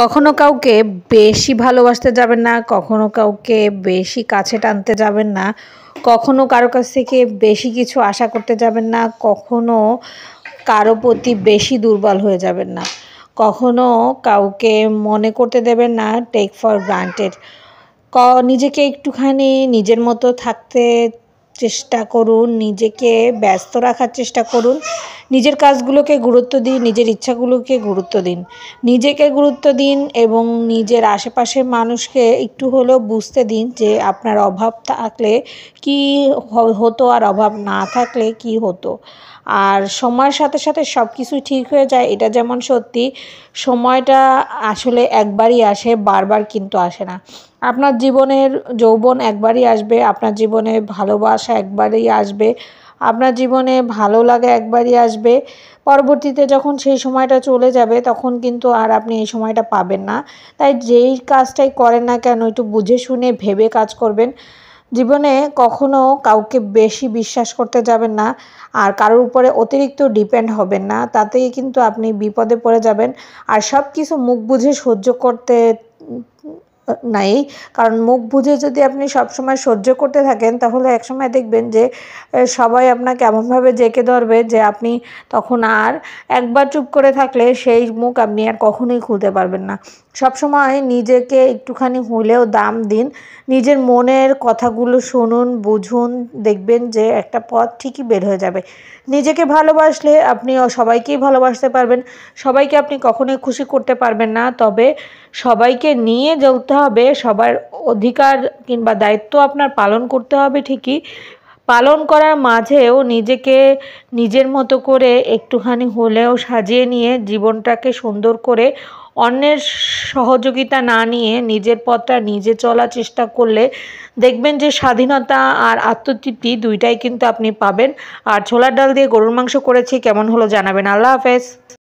কখনো কাউকে বেশি ভালোবাসতে যাবেন না কখনো কাউকে বেশি কাছে টানতে যাবেন না কখনো কারো কাছ থেকে বেশি কিছু আশা করতে যাবেন না কখনো কারো প্রতি বেশি দুর্বল হয়ে যাবেন না কখনো কাউকে মনে করতে দেবেন না টেক ফর গ্রান্টেড নিজেকে একটুখানি নিজের মতো থাকতে চেষ্টা করুন নিজেকে ব্যস্ত রাখার চেষ্টা করুন নিজের কাজগুলোকে গুরুত্ব দিন নিজের ইচ্ছাগুলোকে গুরুত্ব দিন নিজেকে গুরুত্ব দিন এবং নিজের আশেপাশের মানুষকে একটু হলেও বুঝতে দিন যে আপনার অভাব থাকলে কি হতো আর অভাব না থাকলে কি হতো আর সময়ের সাথে সাথে সব কিছু ঠিক হয়ে যায় এটা যেমন সত্যি সময়টা আসলে একবারই আসে বারবার কিন্তু আসে না আপনার জীবনের যৌবন একবারই আসবে আপনার জীবনে ভালোবাসা একবারই আসবে আপনার জীবনে ভালো লাগা একবারই আসবে পরবর্তীতে যখন সেই সময়টা চলে যাবে তখন কিন্তু আর আপনি এই সময়টা পাবেন না তাই যেই কাজটাই করেন না কেন একটু বুঝে শুনে ভেবে কাজ করবেন জীবনে কখনো কাউকে বেশি বিশ্বাস করতে যাবেন না আর কারোর উপরে অতিরিক্ত ডিপেন্ড হবেন না তাতেই কিন্তু আপনি বিপদে পড়ে যাবেন আর সব কিছু মুখ বুঝে সহ্য করতে নাই কারণ মুখ বুঝে যদি আপনি সবসময় সহ্য করতে থাকেন তাহলে একসময় দেখবেন যে সবাই আপনাকে এমনভাবে জেঁকে ধরবে যে আপনি তখন আর একবার চুপ করে থাকলে সেই মুখ আপনি আর কখনোই খুলতে পারবেন না সবসময় নিজেকে একটুখানি হলেও দাম দিন নিজের মনের কথাগুলো শুনুন বুঝুন দেখবেন যে একটা পথ ঠিকই বের হয়ে যাবে নিজেকে ভালোবাসলে আপনি সবাইকেই ভালোবাসতে পারবেন সবাইকে আপনি কখনোই খুশি করতে পারবেন না তবে সবাইকে নিয়ে চলতে হবে সবার অধিকার কিংবা দায়িত্ব আপনার পালন করতে হবে ঠিকই পালন করার মাঝেও নিজেকে নিজের মতো করে একটুখানি হলেও সাজিয়ে নিয়ে জীবনটাকে সুন্দর করে অন্যের সহযোগিতা না নিয়ে নিজের পথটা নিজে চলার চেষ্টা করলে দেখবেন যে স্বাধীনতা আর আত্মতৃপ্তি দুইটাই কিন্তু আপনি পাবেন আর ছোলার ডাল দিয়ে গরুর মাংস করেছি কেমন হলো জানাবেন আল্লাহ হাফেজ